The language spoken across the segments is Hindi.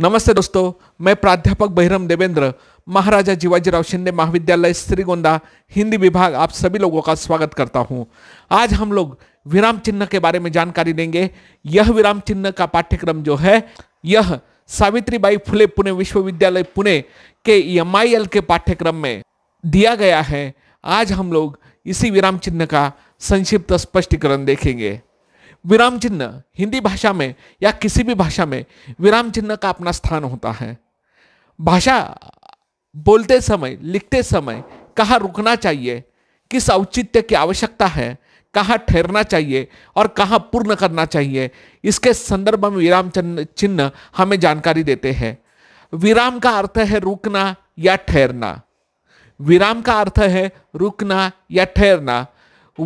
नमस्ते दोस्तों मैं प्राध्यापक बहिरम देवेंद्र महाराजा जीवाजीराव शिंदे महाविद्यालय श्रीगोंदा हिंदी विभाग आप सभी लोगों का स्वागत करता हूं आज हम लोग विराम चिन्ह के बारे में जानकारी देंगे यह विराम चिन्ह का पाठ्यक्रम जो है यह सावित्रीबाई फुले पुणे विश्वविद्यालय पुणे के एम के पाठ्यक्रम में दिया गया है आज हम लोग इसी विराम चिन्ह का संक्षिप्त स्पष्टीकरण देखेंगे विराम चिन्ह हिंदी भाषा में या किसी भी भाषा में विराम चिन्ह का अपना स्थान होता है भाषा बोलते समय लिखते समय कहाँ रुकना चाहिए किस औचित्य की आवश्यकता है कहाँ ठहरना चाहिए और कहाँ पूर्ण करना चाहिए इसके संदर्भ में विराम चिन्ह हमें जानकारी देते हैं विराम का अर्थ है रुकना या ठहरना विराम का अर्थ है रुकना या ठहरना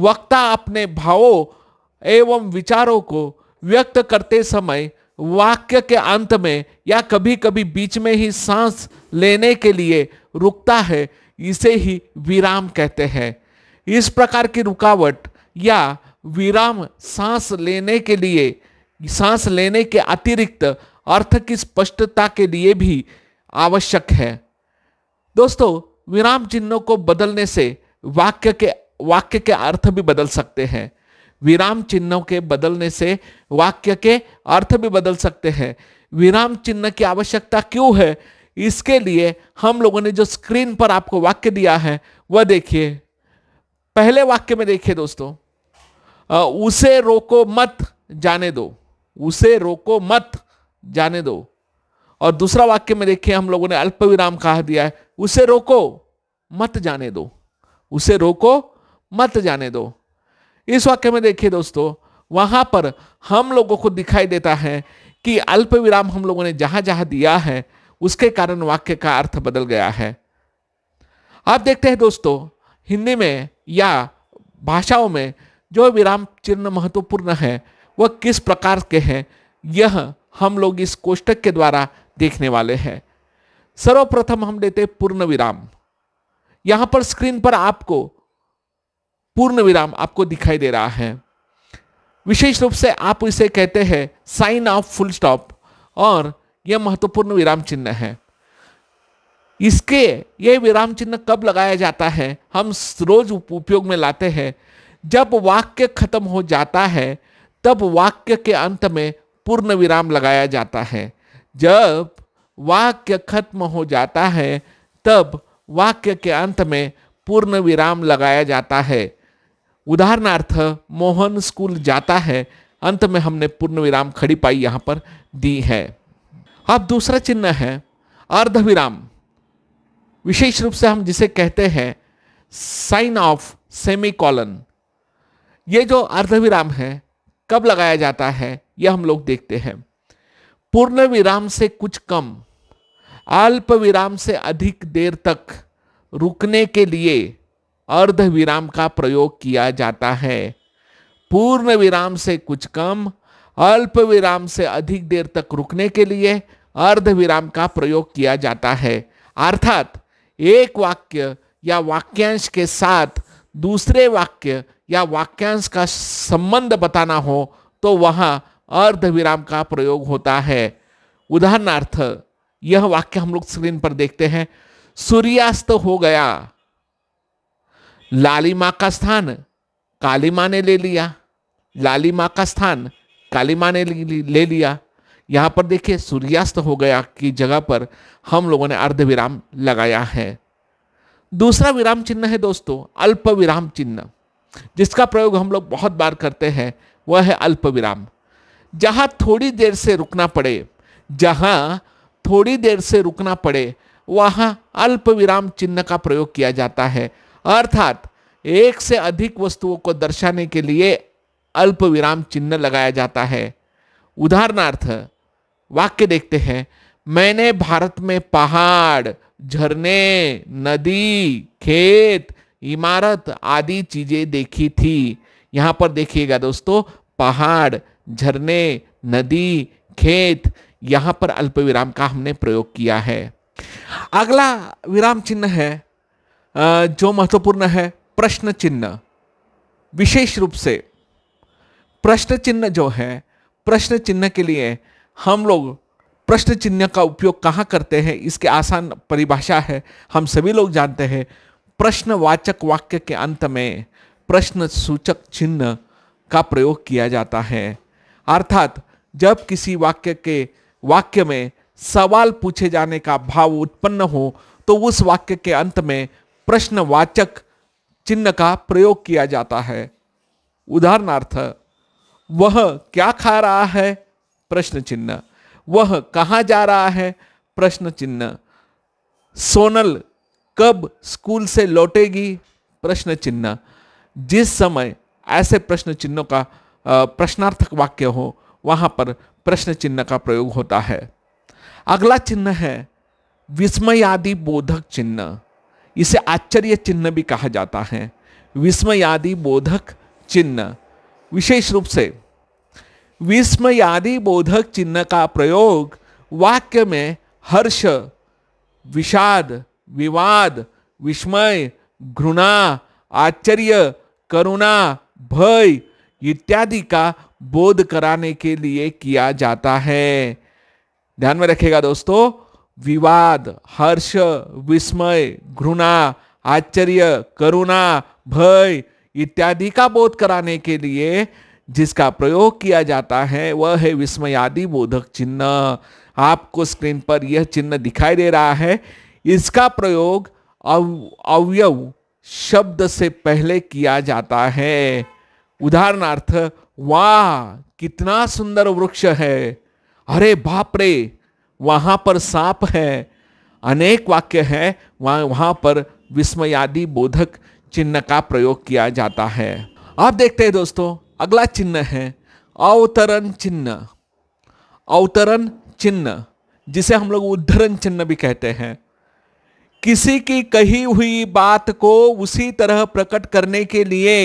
वक्ता अपने भावों एवं विचारों को व्यक्त करते समय वाक्य के अंत में या कभी कभी बीच में ही सांस लेने के लिए रुकता है इसे ही विराम कहते हैं इस प्रकार की रुकावट या विराम सांस लेने के लिए सांस लेने के अतिरिक्त अर्थ की स्पष्टता के लिए भी आवश्यक है दोस्तों विराम चिन्हों को बदलने से वाक्य के वाक्य के अर्थ भी बदल सकते हैं विराम चिन्हों के बदलने से वाक्य के अर्थ भी बदल सकते हैं विराम चिन्ह की आवश्यकता क्यों है इसके लिए हम लोगों ने जो स्क्रीन पर आपको वाक्य दिया है वह देखिए पहले वाक्य में देखिए दोस्तों आ, उसे रोको मत जाने दो उसे रोको मत जाने दो और दूसरा वाक्य में देखिए हम लोगों ने अल्प विराम कहा दिया है उसे रोको मत जाने दो उसे रोको मत जाने दो इस वाक्य में देखिए दोस्तों वहां पर हम लोगों को दिखाई देता है कि अल्प विराम हम लोगों ने जहां जहां दिया है उसके कारण वाक्य का अर्थ बदल गया है आप देखते हैं दोस्तों हिंदी में या भाषाओं में जो विराम चिन्ह महत्वपूर्ण है वह किस प्रकार के हैं यह हम लोग इस कोष्टक के द्वारा देखने वाले हैं सर्वप्रथम हम लेते पूर्ण विराम यहां पर स्क्रीन पर आपको पूर्ण विराम आपको दिखाई दे रहा है विशेष रूप से आप इसे कहते हैं साइन ऑफ फुल स्टॉप और यह महत्वपूर्ण विराम चिन्ह है इसके यह विराम चिन्ह कब लगाया जाता है हम रोज उपयोग में लाते हैं जब वाक्य खत्म हो जाता है तब वाक्य के अंत में पूर्ण विराम लगाया जाता है जब वाक्य खत्म हो जाता है तब वाक्य के अंत में पूर्ण विराम लगाया जाता है उदाहरणार्थ मोहन स्कूल जाता है अंत में हमने पूर्ण विराम खड़ी पाई यहाँ पर दी है अब दूसरा चिन्ह है अर्धविराम विशेष रूप से हम जिसे कहते हैं साइन ऑफ सेमी कॉलन ये जो अर्धविराम है कब लगाया जाता है यह हम लोग देखते हैं पूर्ण विराम से कुछ कम अल्प विराम से अधिक देर तक रुकने के लिए अर्ध विराम का प्रयोग किया जाता है पूर्ण विराम से कुछ कम अल्प विराम से अधिक देर तक रुकने के लिए अर्ध विराम का प्रयोग किया जाता है अर्थात एक वाक्य या वाक्यांश के साथ दूसरे वाक्य या वाक्यांश का संबंध बताना हो तो वहां अर्ध विराम का प्रयोग होता है उदाहरणार्थ यह वाक्य हम लोग स्क्रीन पर देखते हैं सूर्यास्त हो गया लाली माँ का स्थान काली माँ ने ले लिया लाली माँ का स्थान काली माँ ने ले लिया यहाँ पर देखिए सूर्यास्त हो गया की जगह पर हम लोगों ने अर्ध विराम लगाया है दूसरा विराम चिन्ह है दोस्तों अल्प विराम चिन्ह जिसका प्रयोग हम लोग बहुत बार करते हैं वह है अल्प विराम जहाँ थोड़ी देर से रुकना पड़े जहाँ थोड़ी देर से रुकना पड़े वहाँ अल्प विराम चिन्ह का प्रयोग किया जाता है अर्थात एक से अधिक वस्तुओं को दर्शाने के लिए अल्प विराम चिन्ह लगाया जाता है उदाहरणार्थ वाक्य देखते हैं मैंने भारत में पहाड़ झरने नदी खेत इमारत आदि चीजें देखी थी यहाँ पर देखिएगा दोस्तों पहाड़ झरने नदी खेत यहाँ पर अल्प विराम का हमने प्रयोग किया है अगला विराम चिन्ह है जो महत्वपूर्ण है प्रश्न चिन्ह विशेष रूप से प्रश्न चिन्ह जो है प्रश्न चिन्ह के लिए हम लोग प्रश्न चिन्ह का उपयोग कहाँ करते हैं इसके आसान परिभाषा है हम सभी लोग जानते हैं प्रश्नवाचक वाक्य के अंत में प्रश्न सूचक चिन्ह का प्रयोग किया जाता है अर्थात जब किसी वाक्य के वाक्य में सवाल पूछे जाने का भाव उत्पन्न हो तो उस वाक्य के अंत में प्रश्नवाचक चिन्ह का प्रयोग किया जाता है उदाहरणार्थ वह क्या खा रहा है प्रश्न चिन्ह वह कहाँ जा रहा है प्रश्न चिन्ह सोनल कब स्कूल से लौटेगी प्रश्न चिन्ह जिस समय ऐसे प्रश्न चिन्हों का प्रश्नार्थक वाक्य हो वहाँ पर प्रश्न चिन्ह का प्रयोग होता है अगला चिन्ह है विस्मयादि बोधक चिन्ह इसे आश्चर्य चिन्ह भी कहा जाता है विस्मयादि बोधक चिन्ह विशेष रूप से विस्मयादि बोधक चिन्ह का प्रयोग वाक्य में हर्ष विषाद विवाद विस्मय घृणा आश्चर्य करुणा भय इत्यादि का बोध कराने के लिए किया जाता है ध्यान में रखिएगा दोस्तों विवाद हर्ष विस्मय घृणा आश्चर्य करुणा भय इत्यादि का बोध कराने के लिए जिसका प्रयोग किया जाता है वह है विस्मयादि बोधक चिन्ह आपको स्क्रीन पर यह चिन्ह दिखाई दे रहा है इसका प्रयोग अव अवयव शब्द से पहले किया जाता है उदाहरणार्थ वाह कितना सुंदर वृक्ष है अरे बाप रे वहां पर सांप है अनेक वाक्य है वहां वहां पर विस्मयादि बोधक चिन्ह का प्रयोग किया जाता है आप देखते हैं दोस्तों अगला चिन्ह है अवतरण चिन्ह अवतरण चिन्ह जिसे हम लोग उद्धरण चिन्ह भी कहते हैं किसी की कही हुई बात को उसी तरह प्रकट करने के लिए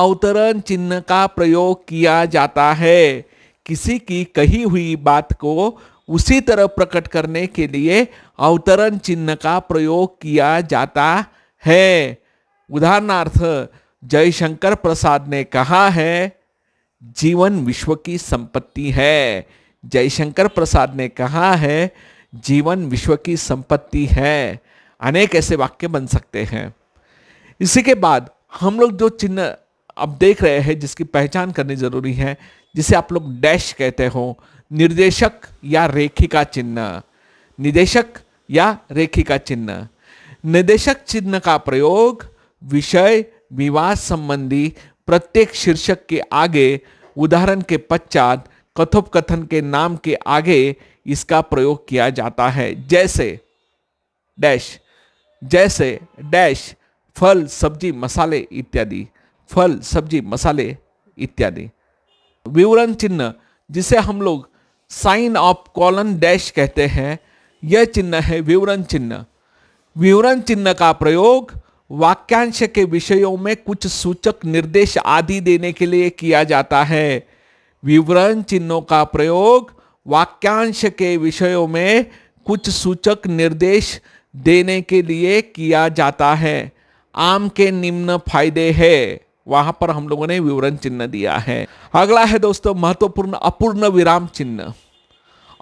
अवतरण चिन्ह का प्रयोग किया जाता है किसी की कही हुई बात को उसी तरह प्रकट करने के लिए अवतरण चिन्ह का प्रयोग किया जाता है उदाहरणार्थ जयशंकर प्रसाद ने कहा है जीवन विश्व की संपत्ति है जयशंकर प्रसाद ने कहा है जीवन विश्व की संपत्ति है अनेक ऐसे वाक्य बन सकते हैं इसी के बाद हम लोग जो चिन्ह अब देख रहे हैं जिसकी पहचान करनी ज़रूरी है जिसे आप लोग डैश कहते हो निर्देशक या रेखिका चिन्ह निदेशक या रेखिका चिन्ह निदेशक चिन्ह का प्रयोग विषय विवाद संबंधी प्रत्येक शीर्षक के आगे उदाहरण के पश्चात कथोपकथन के नाम के आगे इसका प्रयोग किया जाता है जैसे डैश जैसे डैश फल सब्जी मसाले इत्यादि फल सब्जी मसाले इत्यादि विवरण चिन्ह जिसे हम लोग साइन ऑफ कॉलन डैश कहते हैं यह चिन्ह है विवरण चिन्ह विवरण चिन्ह का प्रयोग वाक्यांश के विषयों में कुछ सूचक निर्देश आदि देने के लिए किया जाता है विवरण चिन्हों का प्रयोग वाक्यांश के विषयों में कुछ सूचक निर्देश देने के लिए किया जाता है आम के निम्न फायदे है वहां पर हम लोगों ने विवरण चिन्ह दिया है अगला है दोस्तों महत्वपूर्ण अपूर्ण विराम चिन्ह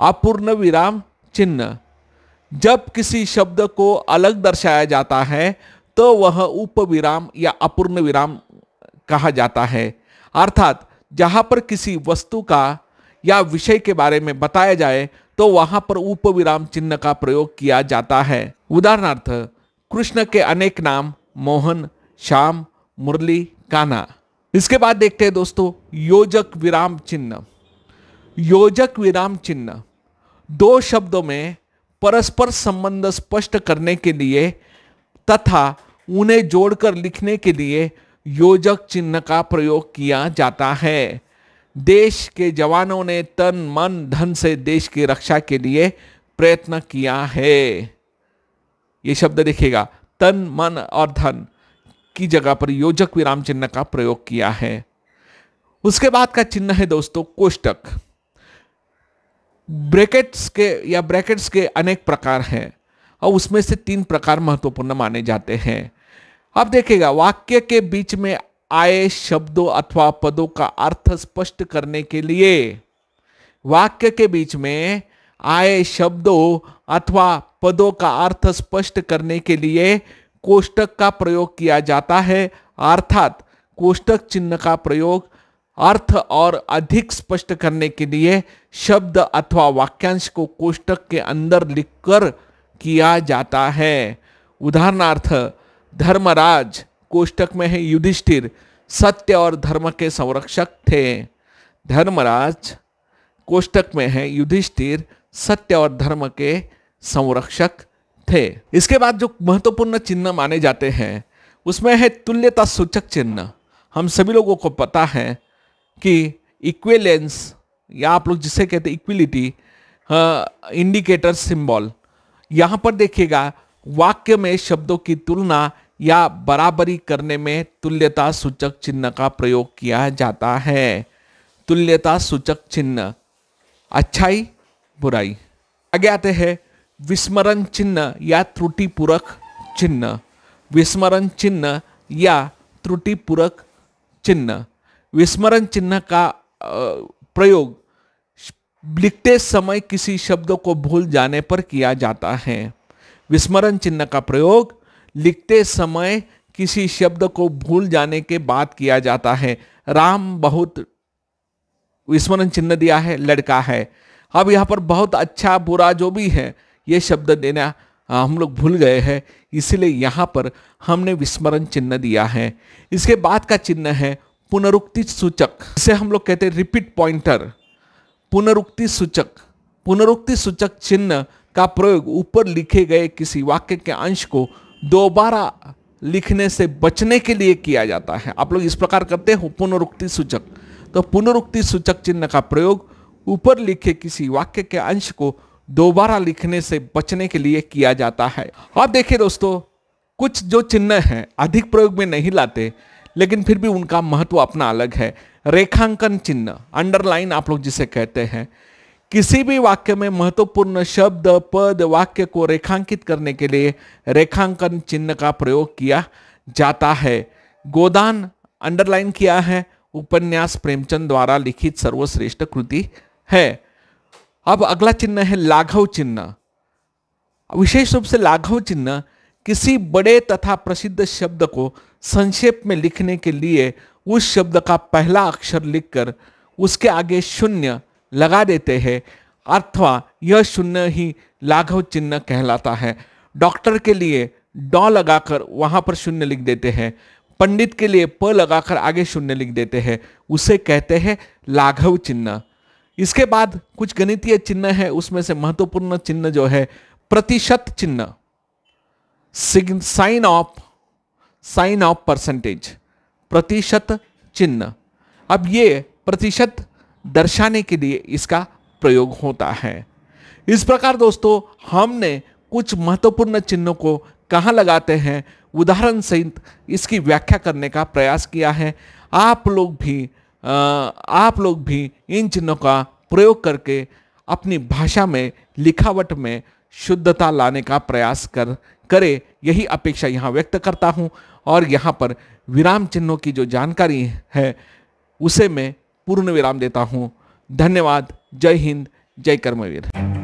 अपूर्ण विराम चिन्ह जब किसी शब्द को अलग दर्शाया जाता है तो वह उपविराम या अपूर्ण विराम कहा जाता है अर्थात जहां पर किसी वस्तु का या विषय के बारे में बताया जाए तो वहां पर उपविराम चिन्ह का प्रयोग किया जाता है उदाहरणार्थ कृष्ण के अनेक नाम मोहन श्याम मुरली काना इसके बाद देखते हैं दोस्तों योजक विराम चिन्ह योजक विराम चिन्ह दो शब्दों में परस्पर संबंध स्पष्ट करने के लिए तथा उन्हें जोड़कर लिखने के लिए योजक चिन्ह का प्रयोग किया जाता है देश के जवानों ने तन मन धन से देश की रक्षा के लिए प्रयत्न किया है ये शब्द देखिएगा तन मन और धन की जगह पर योजक विराम चिन्ह का प्रयोग किया है उसके बाद का चिन्ह है दोस्तों कोष्टक ब्रैकेट्स के या ब्रैकेट्स के अनेक प्रकार हैं और उसमें से तीन प्रकार महत्वपूर्ण माने जाते हैं अब देखिएगा वाक्य के बीच में आए शब्दों अथवा पदों का अर्थ स्पष्ट करने के लिए वाक्य के बीच में आए शब्दों अथवा पदों का अर्थ स्पष्ट करने के लिए कोष्टक का प्रयोग किया जाता है अर्थात कोष्टक चिन्ह का प्रयोग अर्थ और अधिक स्पष्ट करने के लिए शब्द अथवा वाक्यांश को कोष्टक के अंदर लिखकर किया जाता है उदाहरणार्थ धर्मराज कोष्टक में है युधिष्ठिर सत्य और धर्म के संरक्षक थे धर्मराज कोष्टक में है युधिष्ठिर सत्य और धर्म के संरक्षक थे इसके बाद जो महत्वपूर्ण चिन्ह माने जाते हैं उसमें है तुल्यता सूचक चिन्ह हम सभी लोगों को पता है कि इक्वेलेंस या आप लोग जिसे कहते हैं इक्विलिटी इंडिकेटर सिंबल यहाँ पर देखिएगा वाक्य में शब्दों की तुलना या बराबरी करने में तुल्यता सूचक चिन्ह का प्रयोग किया जाता है तुल्यता सूचक चिन्ह अच्छाई बुराई आगे आते हैं विस्मरण चिन्ह या त्रुटिपूरक चिन्ह विस्मरण चिन्ह या त्रुटिपूरक चिन्ह विस्मरण चिन्ह का प्रयोग लिखते समय किसी शब्द को भूल जाने पर किया जाता है विस्मरण चिन्ह का प्रयोग लिखते समय किसी शब्द को भूल जाने के बाद किया जाता है राम बहुत विस्मरण चिन्ह दिया है लड़का है अब यहाँ पर बहुत अच्छा बुरा जो भी है ये शब्द देना हम लोग भूल गए हैं इसलिए यहाँ पर हमने विस्मरण चिन्ह दिया है इसके बाद का चिन्ह है पुनरुक्ति सूचक जिसे हम लोग कहते हैं रिपीट पॉइंटर पुनरुक्ति सूचक पुनरुक्ति सूचक चिन्ह का प्रयोग ऊपर लिखे गए किसी वाक्य के अंश को दोबारा लिखने से बचने के लिए किया जाता है आप लोग इस प्रकार करते हो पुनरुक्ति सूचक तो पुनरुक्ति सूचक चिन्ह का प्रयोग ऊपर लिखे किसी वाक्य के अंश को दोबारा लिखने से बचने के लिए किया जाता है अब देखिए दोस्तों कुछ जो चिन्ह हैं अधिक प्रयोग में नहीं लाते लेकिन फिर भी उनका महत्व अपना अलग है रेखांकन चिन्ह अंडरलाइन आप लोग जिसे कहते हैं किसी भी वाक्य में महत्वपूर्ण शब्द पद वाक्य को रेखांकित करने के लिए रेखांकन चिन्ह का प्रयोग किया जाता है गोदान अंडरलाइन किया है उपन्यास प्रेमचंद द्वारा लिखित सर्वश्रेष्ठ कृति है अब अगला चिन्ह है लाघव चिन्ह विशेष रूप से लाघव चिन्ह किसी बड़े तथा प्रसिद्ध शब्द को संक्षेप में लिखने के लिए उस शब्द का पहला अक्षर लिखकर उसके आगे शून्य लगा देते हैं अथवा यह शून्य ही लाघव चिन्ह कहलाता है डॉक्टर के लिए डॉ लगाकर वहाँ पर शून्य लिख देते हैं पंडित के लिए प लगाकर आगे शून्य लिख देते हैं उसे कहते हैं लाघव चिन्ह इसके बाद कुछ गणितीय चिन्ह है उसमें से महत्वपूर्ण चिन्ह जो है प्रतिशत चिन्ह sign of sign of percentage प्रतिशत चिन्ह अब ये प्रतिशत दर्शाने के लिए इसका प्रयोग होता है इस प्रकार दोस्तों हमने कुछ महत्वपूर्ण चिन्हों को कहाँ लगाते हैं उदाहरण सहित इसकी व्याख्या करने का प्रयास किया है आप लोग भी आप लोग भी इन चिन्हों का प्रयोग करके अपनी भाषा में लिखावट में शुद्धता लाने का प्रयास कर करें यही अपेक्षा यहाँ व्यक्त करता हूँ और यहाँ पर विराम चिन्हों की जो जानकारी है उसे मैं पूर्ण विराम देता हूँ धन्यवाद जय हिंद जय कर्मवीर